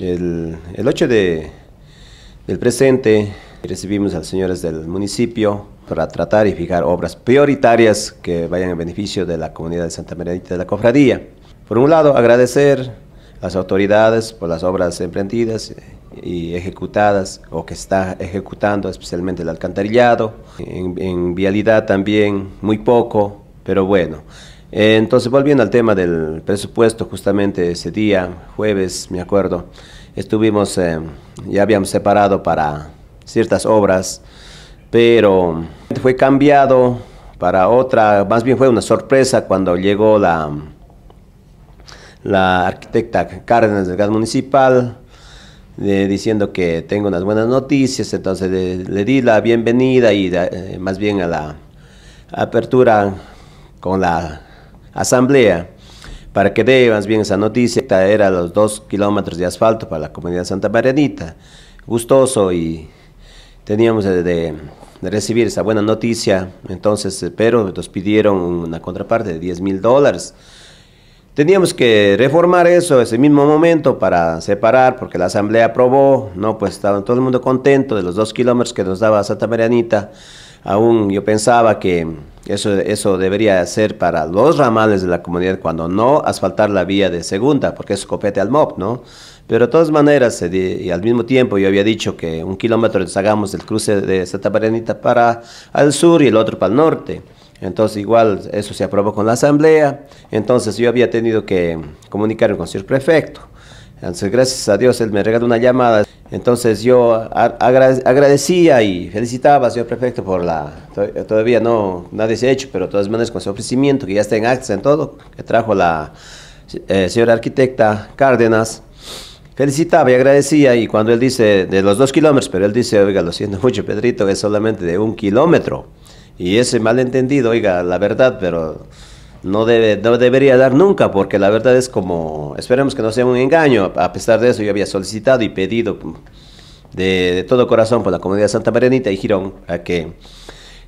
El, 8 de, del presente recibimos a los señores del municipio para tratar y fijar obras prioritarias que vayan en beneficio de la comunidad de Santa María de la Cofradía. Por un lado, agradecer a las autoridades por las obras emprendidas y ejecutadas o que está ejecutando, especialmente el alcantarillado. En, en vialidad también muy poco, pero bueno. Eh, entonces, volviendo al tema del presupuesto, justamente ese día, jueves, me acuerdo, estuvimos, eh, ya habíamos separado para ciertas obras, pero fue cambiado para otra, más bien fue una sorpresa cuando llegó la, la arquitecta Cárdenas del Gas Municipal, diciendo que tengo unas buenas noticias, entonces le di la bienvenida y eh, más bien a la apertura con la asamblea para que dé más bien esa noticia, era los dos kilómetros de asfalto para la comunidad Santa Marianita. Gustoso y teníamos de, recibir esa buena noticia, entonces, eh, pero nos pidieron una contraparte de 10 mil dólares. Teníamos que reformar eso ese mismo momento para separar, porque la asamblea aprobó, no, pues estaba todo el mundo contento de los dos kilómetros que nos daba Santa Marianita. Aún yo pensaba que eso, debería ser para los ramales de la comunidad cuando no asfaltar la vía de segunda, porque es copete al MOP, ¿no? Pero de todas maneras, eh, y al mismo tiempo yo había dicho que un kilómetro hagamos del cruce de Santa Berenita para al sur y el otro para el norte. Entonces igual eso se aprobó con la asamblea, entonces yo había tenido que comunicarme con el señor prefecto. Entonces gracias a Dios él me regaló una llamada. Entonces yo agradecía y felicitaba al señor prefecto por la, todavía no, nadie se ha hecho, pero de todas maneras con su ofrecimiento, que ya está en actas en todo, que trajo la eh, señora arquitecta Cárdenas, felicitaba y agradecía y cuando él dice de los dos kilómetros, pero él dice, oiga, lo siento mucho Pedrito, es solamente de un kilómetro. Y ese malentendido, oiga, la verdad, pero no, debe, no debería dar nunca, porque la verdad es como, esperemos que no sea un engaño, a pesar de eso yo había solicitado y pedido de, todo corazón por la comunidad Santa Marianita y Girón a que,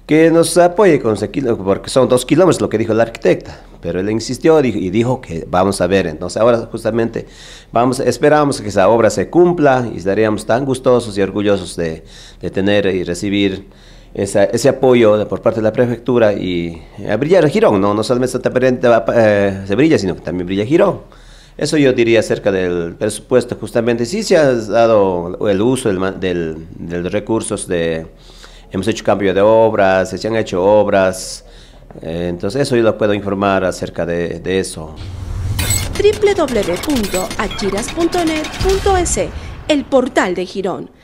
que nos apoye con ese porque son dos kilómetros lo que dijo el arquitecta, pero él insistió y dijo que vamos a ver, entonces ahora justamente vamos, esperamos que esa obra se cumpla y estaríamos tan gustosos y orgullosos de, de tener y recibir ese apoyo por parte de la prefectura y a eh, brillar a Girón, ¿no? No solamente eh, se brilla, sino que también brilla Girón. Eso yo diría acerca del presupuesto, justamente. si se ha dado el uso del, del, de los recursos de... Hemos hecho cambio de obras, se han hecho obras. Eh, entonces eso yo lo puedo informar acerca de, eso. www.achiras.net.es, el portal de Girón.